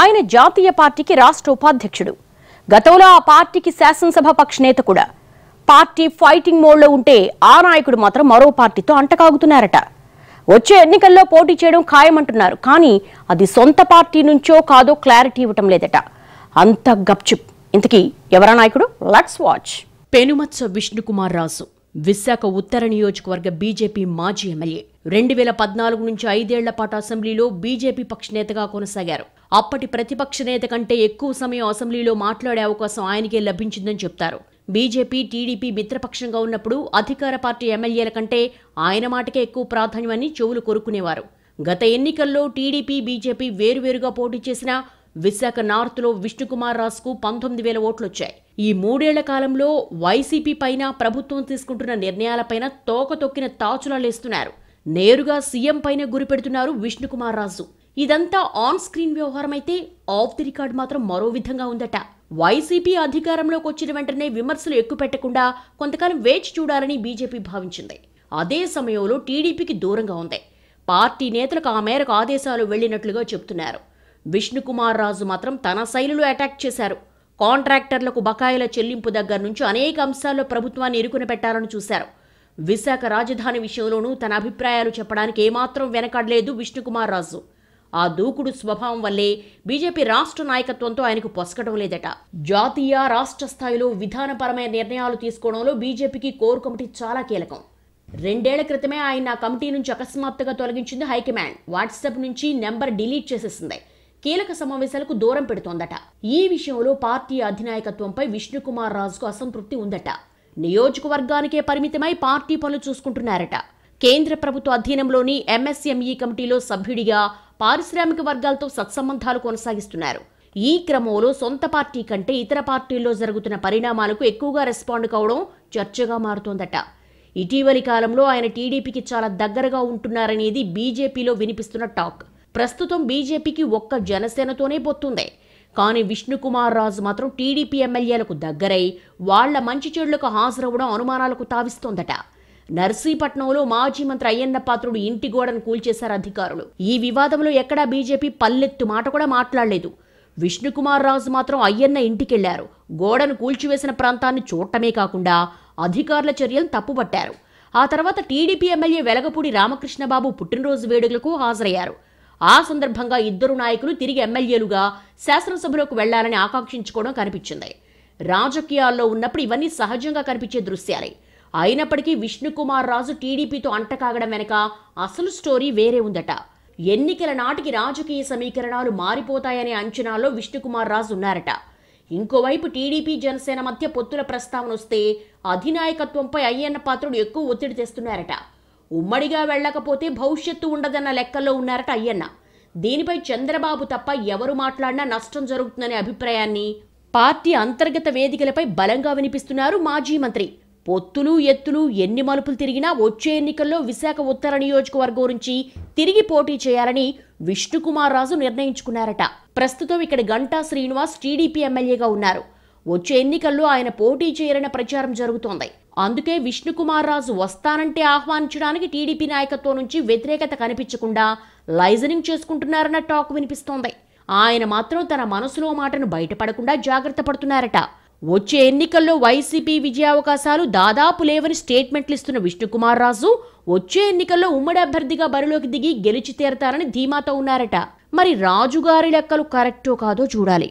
ఆయన జాతీయ పార్టీకి రాష్ట్ర ఉపాధ్యక్షుడు గతంలో ఆ పార్టీకి శాసనసభ పక్ష నేత కూడా పార్టీ ఫైటింగ్ మోడ్లో ఉంటే ఆ నాయకుడు మాత్రం మరో పార్టీతో అంటకాగుతున్నారట వచ్చే ఎన్నికల్లో పోటీ చేయడం ఖాయమంటున్నారు కానీ అది సొంత పార్టీ నుంచో కాదో క్లారిటీ ఇవ్వటం లేదట అంత గప్చుప్ ఇంతకీ ఎవరా నాయకుడు లెట్స్ వాచ్ పెనుమత్స విష్ణుకుమార్ రాజు విశాఖ ఉత్తర నియోజకవర్గ బీజేపీ మాజీ ఎమ్మెల్యే రెండు వేల పద్నాలుగు నుంచి ఐదేళ్ల పాటు అసెంబ్లీలో బీజేపీ పక్షనేతగా కొనసాగారు అప్పటి ప్రతిపక్ష నేత కంటే ఎక్కువ సమయం అసెంబ్లీలో మాట్లాడే అవకాశం ఆయనకే లభించిందని చెప్తారు బీజేపీ టీడీపీ మిత్రపక్షంగా ఉన్నప్పుడు అధికార పార్టీ ఎమ్మెల్యేల కంటే ఆయన మాటకే ఎక్కువ ప్రాధాన్యమని చెవులు కొరుకునేవారు గత ఎన్నికల్లో టీడీపీ బీజేపీ వేరువేరుగా పోటీ చేసిన విశాఖ నార్త్లో విష్ణుకుమార్ రాస్కు పంతొమ్మిది వేల ఓట్లు వచ్చాయి ఈ మూడేళ్ల కాలంలో వైసీపీ పైన ప్రభుత్వం తీసుకుంటున్న నిర్ణయాలపైన తోక తొక్కిన తాచులాలేస్తున్నారు నేరుగా సీఎం పైన గురిపెడుతున్నారు విష్ణుకుమార్ రాజు ఇదంతా ఆన్ స్క్రీన్ వ్యవహారం అయితే ఆఫ్ ది రికార్డ్ మాత్రం మరో విధంగా ఉందట వైసీపీ అధికారంలోకి వచ్చిన వెంటనే విమర్శలు ఎక్కుపెట్టకుండా కొంతకాలం వేచి చూడాలని బీజేపీ భావించింది అదే సమయంలో టీడీపీకి దూరంగా ఉంది పార్టీ నేతలకు ఆ మేరకు ఆదేశాలు వెళ్లినట్లుగా చెబుతున్నారు విష్ణుకుమార్ రాజు మాత్రం తన శైలిలో అటాక్ చేశారు కాంట్రాక్టర్లకు బకాయిల చెల్లింపు దగ్గర నుంచి అనేక అంశాల్లో ప్రభుత్వాన్ని ఇరుకున పెట్టాలని చూశారు విశాఖ రాజధాని విషయంలోనూ తన అభిప్రాయాలు చెప్పడానికి ఏమాత్రం వెనకడలేదు విష్ణుకుమార్ రాజు ఆ దూకుడు స్వభావం వల్లే బీజేపీ రాష్ట్ర నాయకత్వంతో ఆయనకు పొసకటం లేదట జాతీయ రాష్ట్ర స్థాయిలో విధానపరమైన నిర్ణయాలు తీసుకోవడంలో బీజేపీకి కోర్ కమిటీ చాలా కీలకం రెండేళ్ల క్రితమే ఆయన కమిటీ నుంచి అకస్మాత్తుగా తొలగించింది హైకమాండ్ వాట్సాప్ నుంచి నెంబర్ డిలీట్ చేసేసింది కీలక సమావేశాలకు దూరం పెడుతోందట ఈ విషయంలో పార్టీ అధినాయకత్వంపై విష్ణుకుమార్ రాజుకు అసంతృప్తి ఉందట నియోజకవర్గానికే పరిమితమై పార్టీ పనులు చూసుకుంటున్నారట కేంద్ర ప్రభుత్వ అధీనంలోని ఎంఎస్ఎంఈ కమిటీలో సభ్యుడిగా పారిశ్రామిక వర్గాలతో సత్సంబంధాలు కొనసాగిస్తున్నారు ఈ క్రమంలో సొంత పార్టీ కంటే ఇతర పార్టీల్లో జరుగుతున్న పరిణామాలకు ఎక్కువగా రెస్పాండ్ కావడం చర్చగా మారుతోందట ఇటీవలి కాలంలో ఆయన టీడీపీకి చాలా దగ్గరగా ఉంటున్నారనేది బీజేపీలో వినిపిస్తున్న టాక్ ప్రస్తుతం బీజేపీకి ఒక్క జనసేనతోనే పోతుంది కానీ విష్ణుకుమార్ రాజు మాత్రం టీడీపీ ఎమ్మెల్యేలకు దగ్గరై వాళ్ల మంచి చెడులకు హాజరవ్వడం అనుమానాలకు తావిస్తోందట నర్సీపట్నంలో మాజీ మంత్రి అయ్యన్న పాత్రుడు ఇంటి గోడను కూల్చేశారు అధికారులు ఈ వివాదంలో ఎక్కడా బీజేపీ పల్లెత్తు మాట కూడా మాట్లాడలేదు విష్ణుకుమార్ రాజు మాత్రం అయ్యన్న ఇంటికెళ్లారు గోడను కూల్చివేసిన ప్రాంతాన్ని చూడటమే కాకుండా అధికారుల చర్యలు తప్పుపట్టారు ఆ తర్వాత టీడీపీ ఎమ్మెల్యే వెలగపూడి రామకృష్ణబాబు పుట్టినరోజు వేడుకలకు హాజరయ్యారు ఆ సందర్భంగా ఇద్దరు నాయకులు తిరిగి ఎమ్మెల్యేలుగా శాసనసభలోకి వెళ్లాలని ఆకాంక్షించుకోవడం కనిపించింది రాజకీయాల్లో ఉన్నప్పుడు ఇవన్నీ సహజంగా కనిపించే దృశ్యాలే అయినప్పటికీ విష్ణుకుమార్ రాజు టీడీపీతో అంటకాగడం వెనక అసలు స్టోరీ వేరే ఉందట ఎన్నికల నాటికి రాజకీయ సమీకరణాలు మారిపోతాయనే అంచనాలో విష్ణుకుమార్ రాజు ఉన్నారట ఇంకోవైపు టీడీపీ జనసేన మధ్య పొత్తుల ప్రస్తావన వస్తే అధినాయకత్వంపై అయ్యన్న పాత్రుడు ఎక్కువ ఒత్తిడి తెస్తున్నారట ఉమ్మడిగా వెళ్లకపోతే భవిష్యత్తు ఉండదన్న లెక్కల్లో ఉన్నారట అయ్యన్న దీనిపై చంద్రబాబు తప్ప ఎవరు మాట్లాడినా నష్టం జరుగుతుందనే అభిప్రాయాన్ని పార్టీ అంతర్గత వేదికలపై బలంగా వినిపిస్తున్నారు మాజీ మంత్రి పొత్తులు ఎత్తులు ఎన్ని మలుపులు తిరిగినా వచ్చే ఎన్నికల్లో విశాఖ ఉత్తర నియోజకవర్గం నుంచి తిరిగి పోటీ చేయాలని విష్ణుకుమార్ రాజు నిర్ణయించుకున్నారట ప్రస్తుతం ఇక్కడ గంటా శ్రీనివాస్ టీడీపీ ఎమ్మెల్యేగా ఉన్నారు వచ్చే ఎన్నికల్లో ఆయన పోటీ చేయాలనే ప్రచారం జరుగుతోంది అందుకే విష్ణుకుమార్ రాజు వస్తానంటే ఆహ్వానించడానికి టీడీపీ నాయకత్వం నుంచి వ్యతిరేకత కనిపించకుండా లైజనింగ్ చేసుకుంటున్నారన్న టాక్ వినిపిస్తోంది ఆయన మాత్రం తన మనసులో మాటను బయటపడకుండా జాగ్రత్త పడుతున్నారట వచ్చే ఎన్నికల్లో వైసీపీ విజయావకాశాలు దాదాపు లేవని స్టేట్మెంట్లు ఇస్తున్న విష్ణుకుమార్ రాజు వచ్చే ఎన్నికల్లో ఉమ్మడి అభ్యర్థిగా బరిలోకి దిగి గెలిచి తీరతారని ధీమాతో ఉన్నారట మరి రాజుగారి లెక్కలు కరెక్టో కాదో చూడాలి